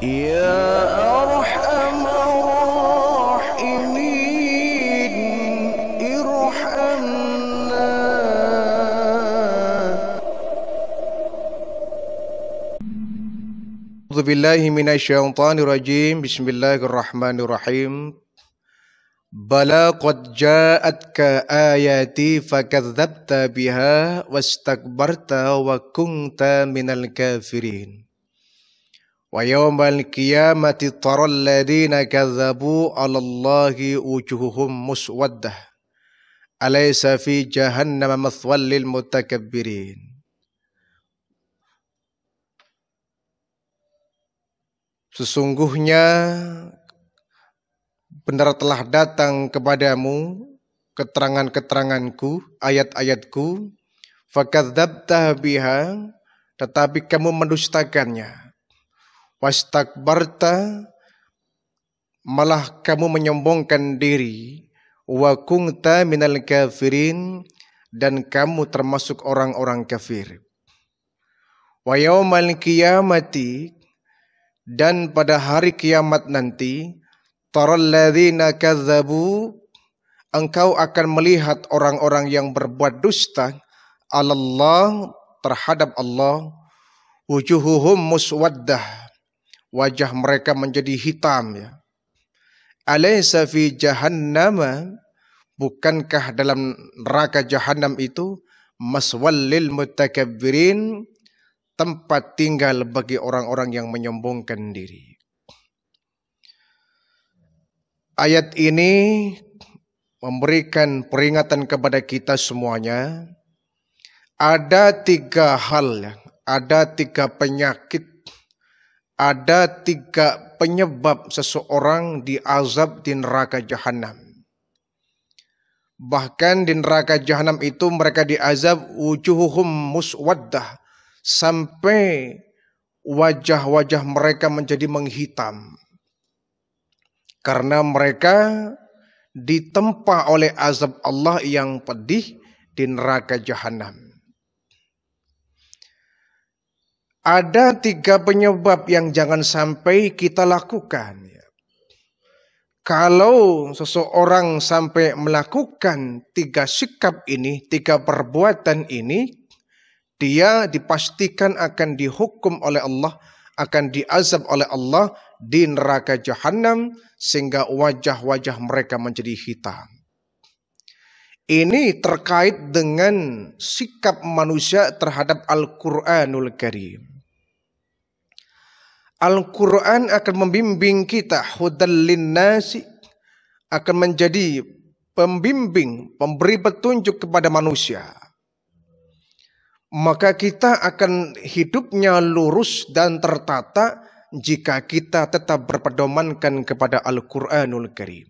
يا أرحم الراحمين ارحمنا أعوذ بالله من الشيطان الرجيم بسم الله الرحمن الرحيم بلى قد جاءتك آياتي فكذبت بها واستكبرت وكنت من الكافرين Wa yawmal qiyamati taral ladina kadzabu 'ala Allahi wujuhuhum muswaddah. Alaysa fi jahannam mathwal lil mutakabbirin. Sesungguhnya benar telah datang kepadamu keterangan-keteranganku, ayat-ayatku, fakadzabtah biha, tetapi kamu mendustakannya. wastakbarta malah kamu menyombongkan diri wa kunta minal kafirin dan kamu termasuk orang-orang kafir wa yaumal kiamati dan pada hari kiamat nanti taral ladzina kadzabu engkau akan melihat orang-orang yang berbuat dusta alallah terhadap Allah wujuhuhum muswaddah wajah mereka menjadi hitam ya. Alaysa fi jahannam bukankah dalam neraka Jahannam itu maswal lil mutakabbirin tempat tinggal bagi orang-orang yang menyombongkan diri. Ayat ini memberikan peringatan kepada kita semuanya. Ada tiga hal, ya. ada tiga penyakit ada tiga penyebab seseorang diazab di neraka jahanam. Bahkan di neraka jahanam itu mereka diazab wujuhuhum muswaddah sampai wajah-wajah mereka menjadi menghitam. Karena mereka ditempa oleh azab Allah yang pedih di neraka jahanam. Ada tiga penyebab yang jangan sampai kita lakukan. Ya. Kalau seseorang sampai melakukan tiga sikap ini, tiga perbuatan ini, dia dipastikan akan dihukum oleh Allah, akan diazab oleh Allah di neraka jahanam sehingga wajah-wajah mereka menjadi hitam ini terkait dengan sikap manusia terhadap Al-Quranul Karim. Al-Quran akan membimbing kita hudallin nasi akan menjadi pembimbing, pemberi petunjuk kepada manusia. Maka kita akan hidupnya lurus dan tertata jika kita tetap berpedomankan kepada Al-Quranul Karim.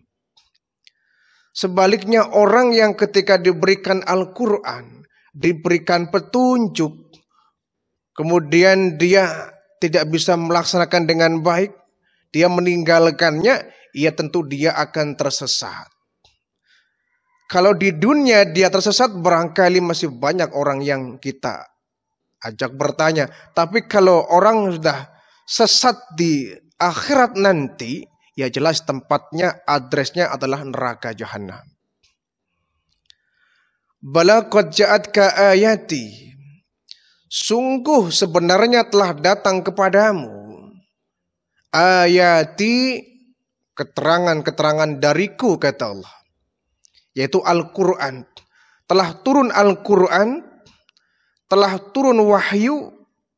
Sebaliknya orang yang ketika diberikan Al-Quran, diberikan petunjuk, kemudian dia tidak bisa melaksanakan dengan baik, dia meninggalkannya, ia tentu dia akan tersesat. Kalau di dunia dia tersesat, barangkali masih banyak orang yang kita ajak bertanya. Tapi kalau orang sudah sesat di akhirat nanti, ya jelas tempatnya, adresnya adalah neraka jahanam. Bala ja'atka ayati. Sungguh sebenarnya telah datang kepadamu ayati keterangan-keterangan dariku kata Allah. Yaitu Al-Qur'an. Telah turun Al-Qur'an, telah turun wahyu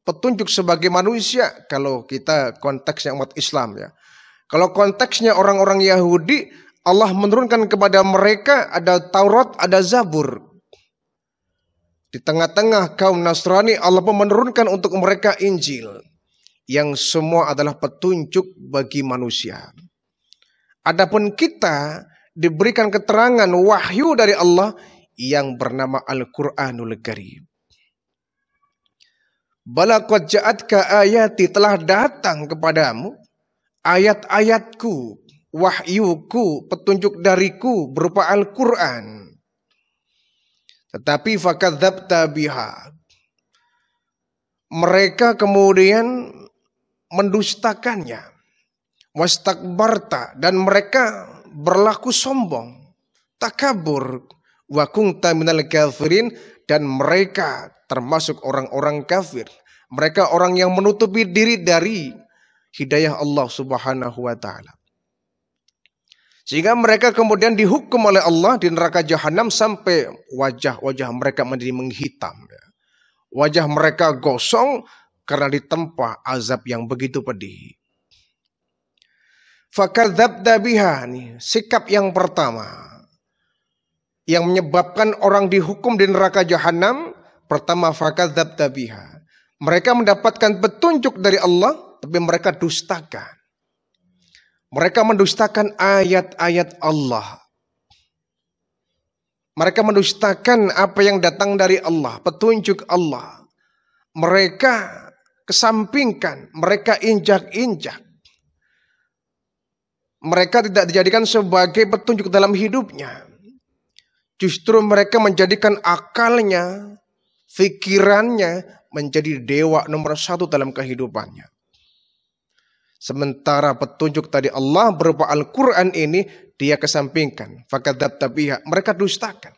petunjuk sebagai manusia kalau kita konteksnya umat Islam ya. Kalau konteksnya orang-orang Yahudi, Allah menurunkan kepada mereka ada Taurat, ada Zabur. Di tengah-tengah kaum Nasrani, Allah pun menurunkan untuk mereka Injil. Yang semua adalah petunjuk bagi manusia. Adapun kita diberikan keterangan wahyu dari Allah yang bernama Al-Quranul Karim. Balakot ka ayati telah datang kepadamu ayat-ayatku, wahyuku, petunjuk dariku berupa Al-Quran. Tetapi fakadzabta biha. Mereka kemudian mendustakannya. Wastakbarta dan mereka berlaku sombong, takabur, wakungta minal kafirin dan mereka termasuk orang-orang kafir. Mereka orang yang menutupi diri dari hidayah Allah Subhanahu wa taala. Sehingga mereka kemudian dihukum oleh Allah di neraka jahanam sampai wajah-wajah mereka menjadi menghitam. Ya. Wajah mereka gosong karena ditempa azab yang begitu pedih. Fakadzabda biha nih, sikap yang pertama yang menyebabkan orang dihukum di neraka jahanam pertama fakadzabda biha. Mereka mendapatkan petunjuk dari Allah tapi mereka dustakan. Mereka mendustakan ayat-ayat Allah. Mereka mendustakan apa yang datang dari Allah, petunjuk Allah. Mereka kesampingkan, mereka injak-injak. Mereka tidak dijadikan sebagai petunjuk dalam hidupnya. Justru mereka menjadikan akalnya, fikirannya menjadi dewa nomor satu dalam kehidupannya. Sementara petunjuk tadi Allah berupa Al-Quran ini dia kesampingkan. Fakadab tabiha. Mereka dustakan.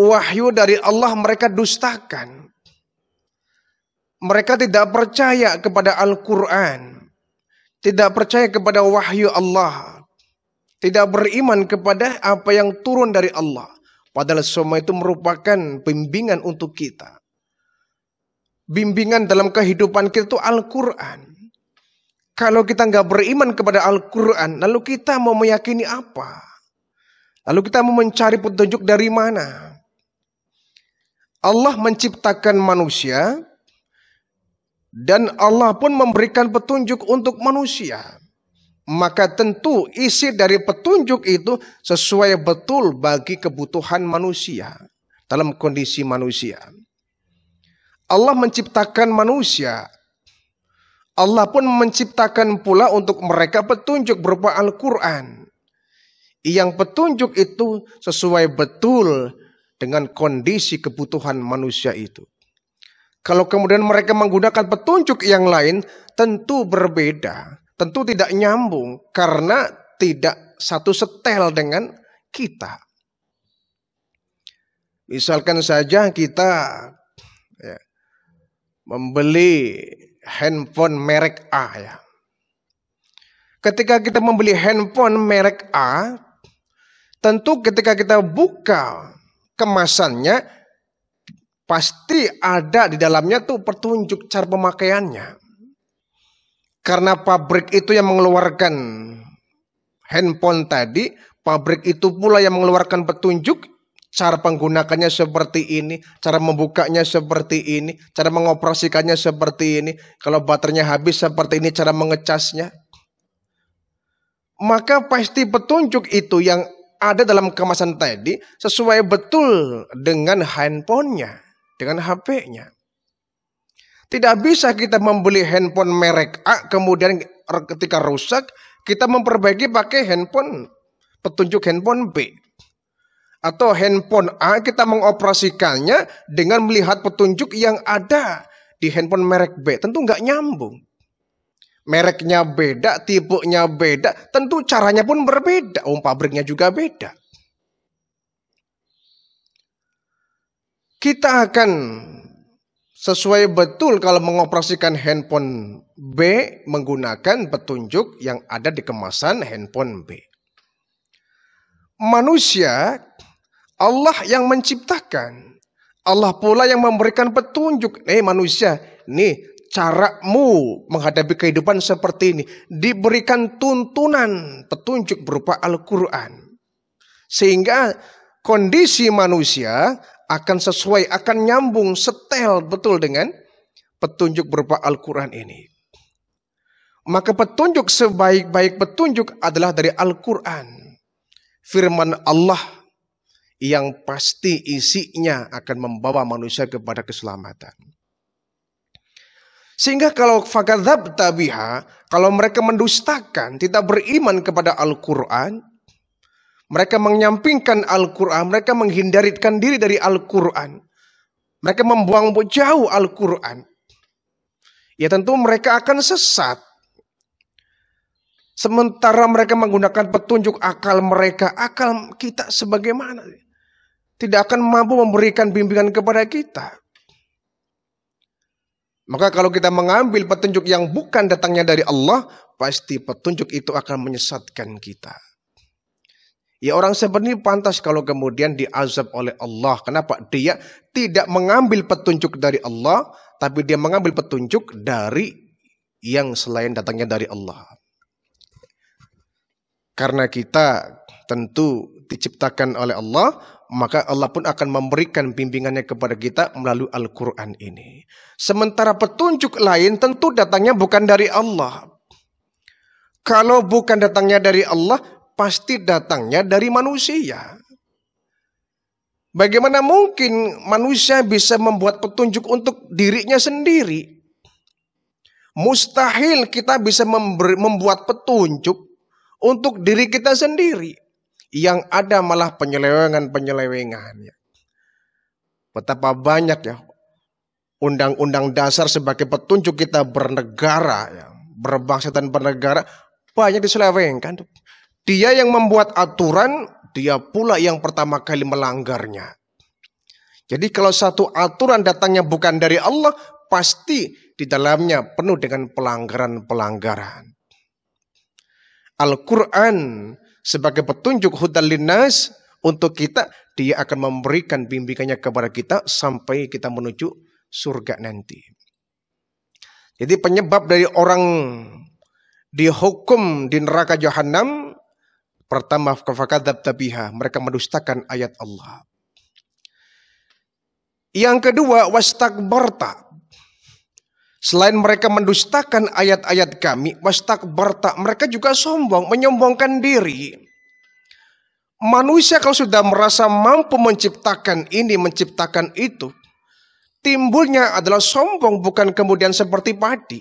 Wahyu dari Allah mereka dustakan. Mereka tidak percaya kepada Al-Quran. Tidak percaya kepada wahyu Allah. Tidak beriman kepada apa yang turun dari Allah. Padahal semua itu merupakan pembimbingan untuk kita bimbingan dalam kehidupan kita itu Al-Quran. Kalau kita nggak beriman kepada Al-Quran, lalu kita mau meyakini apa? Lalu kita mau mencari petunjuk dari mana? Allah menciptakan manusia dan Allah pun memberikan petunjuk untuk manusia maka tentu isi dari petunjuk itu sesuai betul bagi kebutuhan manusia dalam kondisi manusia. Allah menciptakan manusia. Allah pun menciptakan pula untuk mereka petunjuk berupa Al-Quran. Yang petunjuk itu sesuai betul dengan kondisi kebutuhan manusia itu. Kalau kemudian mereka menggunakan petunjuk yang lain, tentu berbeda, tentu tidak nyambung karena tidak satu setel dengan kita. Misalkan saja kita membeli handphone merek A ya. Ketika kita membeli handphone merek A, tentu ketika kita buka kemasannya pasti ada di dalamnya tuh petunjuk cara pemakaiannya. Karena pabrik itu yang mengeluarkan handphone tadi, pabrik itu pula yang mengeluarkan petunjuk cara penggunakannya seperti ini, cara membukanya seperti ini, cara mengoperasikannya seperti ini. Kalau baterainya habis seperti ini cara mengecasnya. Maka pasti petunjuk itu yang ada dalam kemasan tadi sesuai betul dengan handphonenya, dengan HP-nya. Tidak bisa kita membeli handphone merek A kemudian ketika rusak kita memperbaiki pakai handphone petunjuk handphone B atau handphone A kita mengoperasikannya dengan melihat petunjuk yang ada di handphone merek B. Tentu nggak nyambung. Mereknya beda, tipenya beda, tentu caranya pun berbeda. Om oh, pabriknya juga beda. Kita akan sesuai betul kalau mengoperasikan handphone B menggunakan petunjuk yang ada di kemasan handphone B. Manusia Allah yang menciptakan. Allah pula yang memberikan petunjuk. Nih manusia, nih caramu menghadapi kehidupan seperti ini. Diberikan tuntunan petunjuk berupa Al-Quran. Sehingga kondisi manusia akan sesuai, akan nyambung, setel betul dengan petunjuk berupa Al-Quran ini. Maka petunjuk sebaik-baik petunjuk adalah dari Al-Quran. Firman Allah yang pasti isinya akan membawa manusia kepada keselamatan. Sehingga kalau fakadzab tabiha, kalau mereka mendustakan, tidak beriman kepada Al-Quran, mereka menyampingkan Al-Quran, mereka menghindarkan diri dari Al-Quran. Mereka membuang jauh Al-Quran. Ya tentu mereka akan sesat. Sementara mereka menggunakan petunjuk akal mereka, akal kita sebagaimana? tidak akan mampu memberikan bimbingan kepada kita. Maka kalau kita mengambil petunjuk yang bukan datangnya dari Allah, pasti petunjuk itu akan menyesatkan kita. Ya orang seperti ini pantas kalau kemudian diazab oleh Allah. Kenapa? Dia tidak mengambil petunjuk dari Allah, tapi dia mengambil petunjuk dari yang selain datangnya dari Allah. Karena kita tentu diciptakan oleh Allah, maka Allah pun akan memberikan bimbingannya kepada kita melalui Al-Quran ini. Sementara petunjuk lain tentu datangnya bukan dari Allah. Kalau bukan datangnya dari Allah, pasti datangnya dari manusia. Bagaimana mungkin manusia bisa membuat petunjuk untuk dirinya sendiri? Mustahil kita bisa membuat petunjuk untuk diri kita sendiri yang ada malah penyelewengan-penyelewengan. Ya. Betapa banyak ya undang-undang dasar sebagai petunjuk kita bernegara, ya, berbangsa dan bernegara banyak diselewengkan. Dia yang membuat aturan, dia pula yang pertama kali melanggarnya. Jadi kalau satu aturan datangnya bukan dari Allah, pasti di dalamnya penuh dengan pelanggaran-pelanggaran. Al-Quran sebagai petunjuk hudal linnas untuk kita, dia akan memberikan bimbingannya kepada kita sampai kita menuju surga nanti. Jadi penyebab dari orang dihukum di neraka jahanam pertama fakadab tabiha mereka mendustakan ayat Allah. Yang kedua wastakbarta Selain mereka mendustakan ayat-ayat kami, bertak mereka juga sombong, menyombongkan diri. Manusia kalau sudah merasa mampu menciptakan ini, menciptakan itu, timbulnya adalah sombong bukan kemudian seperti padi.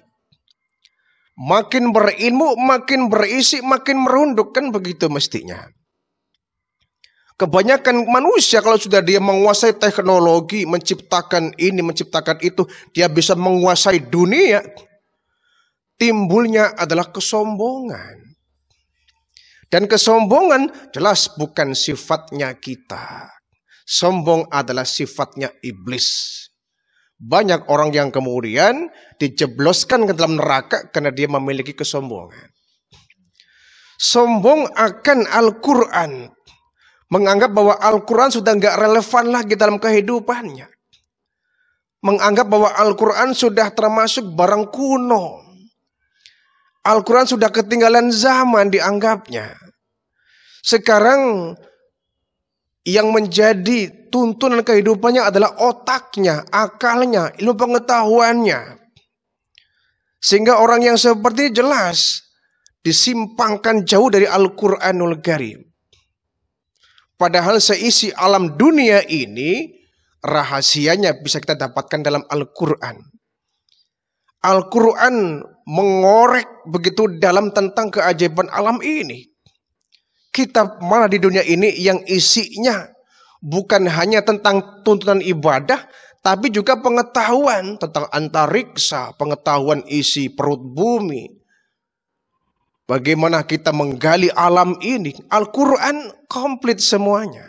Makin berilmu, makin berisi, makin merundukkan begitu mestinya. Kebanyakan manusia kalau sudah dia menguasai teknologi, menciptakan ini, menciptakan itu, dia bisa menguasai dunia. Timbulnya adalah kesombongan. Dan kesombongan jelas bukan sifatnya kita. Sombong adalah sifatnya iblis. Banyak orang yang kemudian dijebloskan ke dalam neraka karena dia memiliki kesombongan. Sombong akan Al-Quran Menganggap bahwa Al-Quran sudah nggak relevan lagi dalam kehidupannya. Menganggap bahwa Al-Quran sudah termasuk barang kuno. Al-Quran sudah ketinggalan zaman dianggapnya. Sekarang yang menjadi tuntunan kehidupannya adalah otaknya, akalnya, ilmu pengetahuannya. Sehingga orang yang seperti jelas disimpangkan jauh dari Al-Quranul Karim. Padahal seisi alam dunia ini rahasianya bisa kita dapatkan dalam Al-Quran. Al-Quran mengorek begitu dalam tentang keajaiban alam ini. Kita malah di dunia ini yang isinya bukan hanya tentang tuntunan ibadah, tapi juga pengetahuan tentang antariksa, pengetahuan isi perut bumi, Bagaimana kita menggali alam ini. Al-Quran komplit semuanya.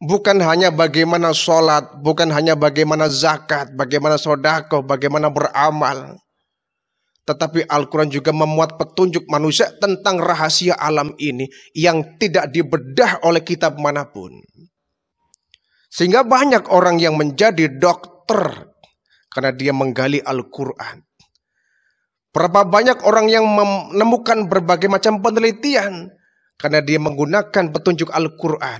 Bukan hanya bagaimana sholat, bukan hanya bagaimana zakat, bagaimana sodako, bagaimana beramal. Tetapi Al-Quran juga memuat petunjuk manusia tentang rahasia alam ini yang tidak dibedah oleh kitab manapun. Sehingga banyak orang yang menjadi dokter karena dia menggali Al-Quran. Berapa banyak orang yang menemukan berbagai macam penelitian karena dia menggunakan petunjuk Al-Quran.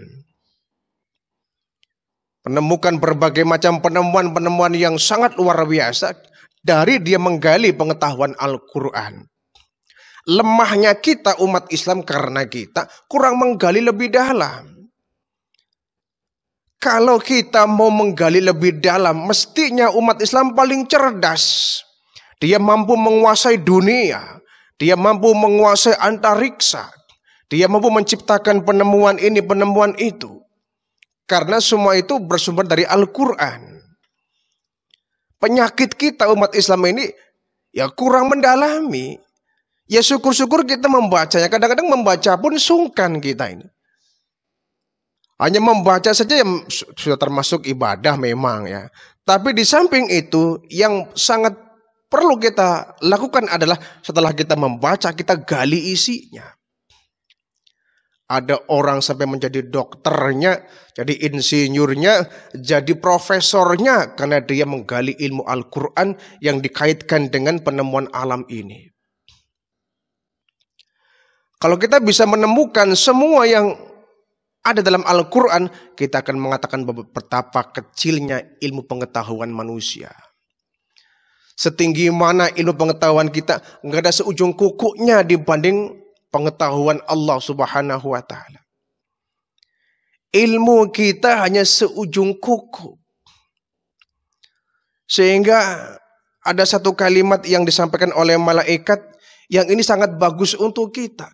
Menemukan berbagai macam penemuan-penemuan yang sangat luar biasa dari dia menggali pengetahuan Al-Quran. Lemahnya kita umat Islam karena kita kurang menggali lebih dalam. Kalau kita mau menggali lebih dalam, mestinya umat Islam paling cerdas. Dia mampu menguasai dunia. Dia mampu menguasai antariksa. Dia mampu menciptakan penemuan ini, penemuan itu. Karena semua itu bersumber dari Al-Quran. Penyakit kita umat Islam ini ya kurang mendalami. Ya syukur-syukur kita membacanya. Kadang-kadang membaca pun sungkan kita ini. Hanya membaca saja yang sudah termasuk ibadah memang ya. Tapi di samping itu yang sangat perlu kita lakukan adalah setelah kita membaca, kita gali isinya. Ada orang sampai menjadi dokternya, jadi insinyurnya, jadi profesornya karena dia menggali ilmu Al-Quran yang dikaitkan dengan penemuan alam ini. Kalau kita bisa menemukan semua yang ada dalam Al-Quran, kita akan mengatakan betapa kecilnya ilmu pengetahuan manusia. setinggi mana ilmu pengetahuan kita, enggak ada seujung kukunya dibanding pengetahuan Allah Subhanahu wa taala. Ilmu kita hanya seujung kuku. Sehingga ada satu kalimat yang disampaikan oleh malaikat yang ini sangat bagus untuk kita.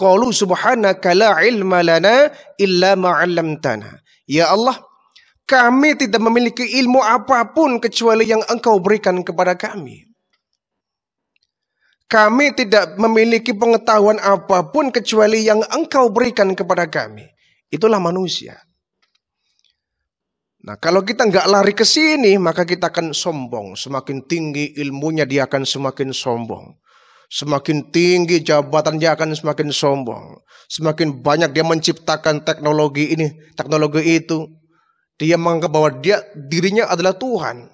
Qalu subhanaka la ilma lana illa ma 'allamtana. Ya Allah, Kami tidak memiliki ilmu apapun kecuali yang engkau berikan kepada kami. Kami tidak memiliki pengetahuan apapun kecuali yang engkau berikan kepada kami. Itulah manusia. Nah kalau kita nggak lari ke sini maka kita akan sombong. Semakin tinggi ilmunya dia akan semakin sombong. Semakin tinggi jabatan dia akan semakin sombong. Semakin banyak dia menciptakan teknologi ini, teknologi itu. Dia menganggap bahwa dia dirinya adalah Tuhan.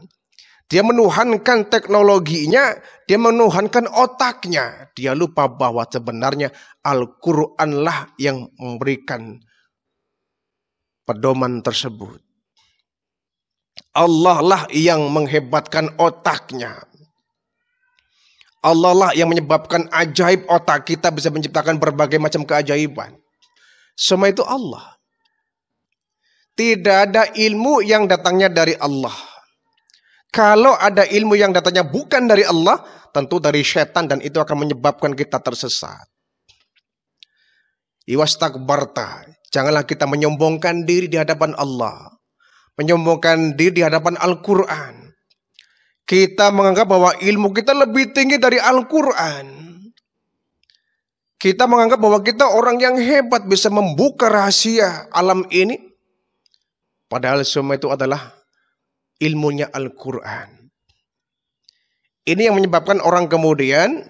Dia menuhankan teknologinya, dia menuhankan otaknya. Dia lupa bahwa sebenarnya Al-Qur'anlah yang memberikan pedoman tersebut. Allah lah yang menghebatkan otaknya. Allah lah yang menyebabkan ajaib otak kita bisa menciptakan berbagai macam keajaiban. Semua itu Allah. Tidak ada ilmu yang datangnya dari Allah. Kalau ada ilmu yang datangnya bukan dari Allah, tentu dari setan dan itu akan menyebabkan kita tersesat. Iwastakbarta, janganlah kita menyombongkan diri di hadapan Allah. Menyombongkan diri di hadapan Al-Quran. Kita menganggap bahwa ilmu kita lebih tinggi dari Al-Quran. Kita menganggap bahwa kita orang yang hebat bisa membuka rahasia alam ini Padahal semua itu adalah ilmunya Al-Quran. Ini yang menyebabkan orang kemudian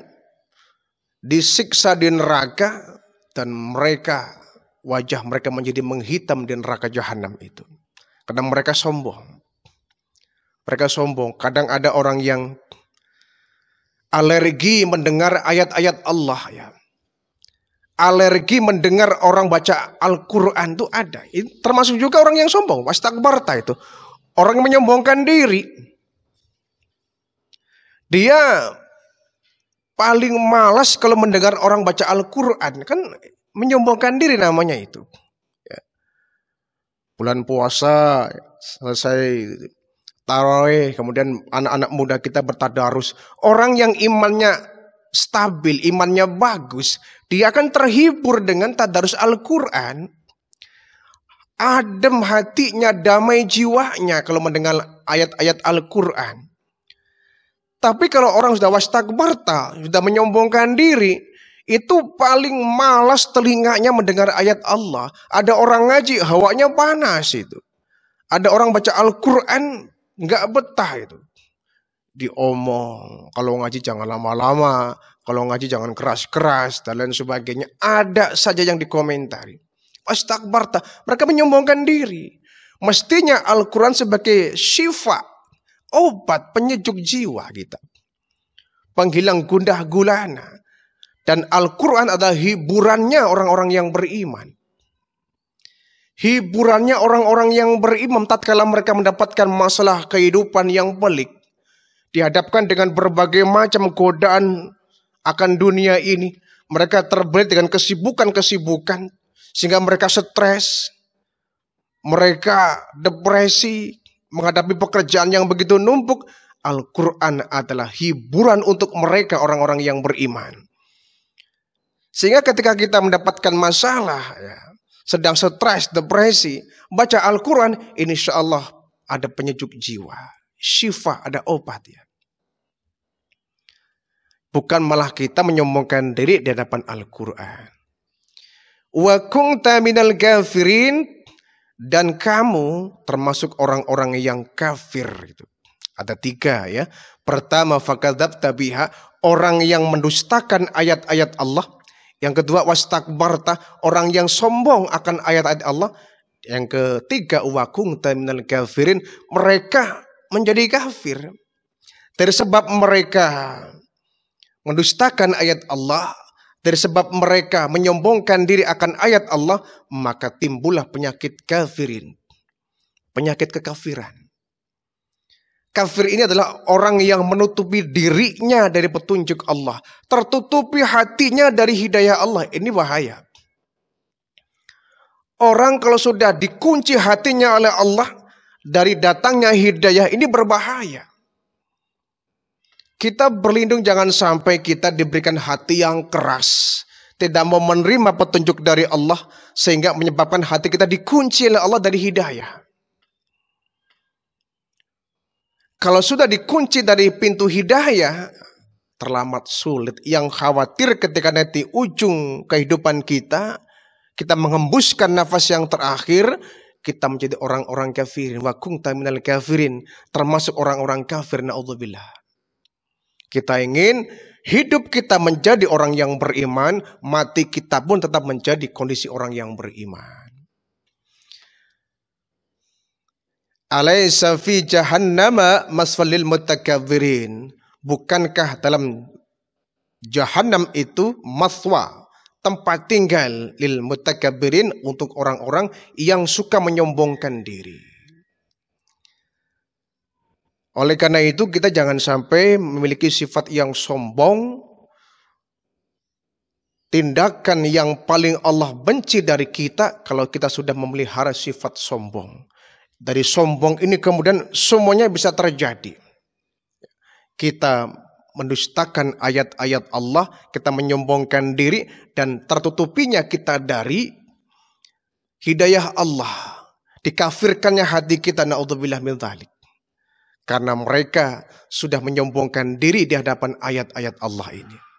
disiksa di neraka dan mereka wajah mereka menjadi menghitam di neraka jahanam itu. Karena mereka sombong. Mereka sombong. Kadang ada orang yang alergi mendengar ayat-ayat Allah ya alergi mendengar orang baca Al-Quran itu ada. Termasuk juga orang yang sombong. wastagbarta itu. Orang yang menyombongkan diri. Dia paling malas kalau mendengar orang baca Al-Quran. Kan menyombongkan diri namanya itu. Ya. Bulan puasa selesai tarawih, Kemudian anak-anak muda kita bertadarus. Orang yang imannya stabil, imannya bagus, dia akan terhibur dengan tadarus Al-Quran. Adem hatinya, damai jiwanya kalau mendengar ayat-ayat Al-Quran. Tapi kalau orang sudah wastagbarta, sudah menyombongkan diri, itu paling malas telinganya mendengar ayat Allah. Ada orang ngaji, hawanya panas itu. Ada orang baca Al-Quran, nggak betah itu diomong. Kalau ngaji jangan lama-lama, kalau ngaji jangan keras-keras dan lain sebagainya. Ada saja yang dikomentari. Astagbarta, mereka menyombongkan diri. Mestinya Al-Quran sebagai syifa, obat penyejuk jiwa kita. Penghilang gundah gulana. Dan Al-Quran adalah hiburannya orang-orang yang beriman. Hiburannya orang-orang yang beriman tatkala mereka mendapatkan masalah kehidupan yang pelik dihadapkan dengan berbagai macam godaan akan dunia ini. Mereka terbelit dengan kesibukan-kesibukan sehingga mereka stres, mereka depresi, menghadapi pekerjaan yang begitu numpuk. Al-Quran adalah hiburan untuk mereka orang-orang yang beriman. Sehingga ketika kita mendapatkan masalah, ya, sedang stres, depresi, baca Al-Quran, insya Allah ada penyejuk jiwa syifa, ada obat ya. Bukan malah kita menyombongkan diri di hadapan Al-Quran. Wa kungta minal kafirin. Dan kamu termasuk orang-orang yang kafir. itu Ada tiga ya. Pertama, fakadab tabiha. Orang yang mendustakan ayat-ayat Allah. Yang kedua, wastakbarta. Orang yang sombong akan ayat-ayat Allah. Yang ketiga, wakung minal kafirin. Mereka menjadi kafir. Tersebab mereka mendustakan ayat Allah, dari sebab mereka menyombongkan diri akan ayat Allah, maka timbullah penyakit kafirin. Penyakit kekafiran. Kafir ini adalah orang yang menutupi dirinya dari petunjuk Allah. Tertutupi hatinya dari hidayah Allah. Ini bahaya. Orang kalau sudah dikunci hatinya oleh Allah, dari datangnya hidayah ini berbahaya. Kita berlindung jangan sampai kita diberikan hati yang keras. Tidak mau menerima petunjuk dari Allah sehingga menyebabkan hati kita dikunci oleh Allah dari hidayah. Kalau sudah dikunci dari pintu hidayah, terlambat sulit. Yang khawatir ketika nanti ujung kehidupan kita, kita mengembuskan nafas yang terakhir, kita menjadi orang-orang kafirin wa kunta minal kafirin termasuk orang-orang kafir naudzubillah kita ingin hidup kita menjadi orang yang beriman mati kita pun tetap menjadi kondisi orang yang beriman alaysa fi jahannama masfalil mutakabbirin bukankah dalam jahannam itu maswa tempat tinggal lil mutakabirin untuk orang-orang yang suka menyombongkan diri. Oleh karena itu kita jangan sampai memiliki sifat yang sombong. Tindakan yang paling Allah benci dari kita kalau kita sudah memelihara sifat sombong. Dari sombong ini kemudian semuanya bisa terjadi. Kita mendustakan ayat-ayat Allah, kita menyombongkan diri dan tertutupinya kita dari hidayah Allah. Dikafirkannya hati kita naudzubillah min dzalik. Karena mereka sudah menyombongkan diri di hadapan ayat-ayat Allah ini.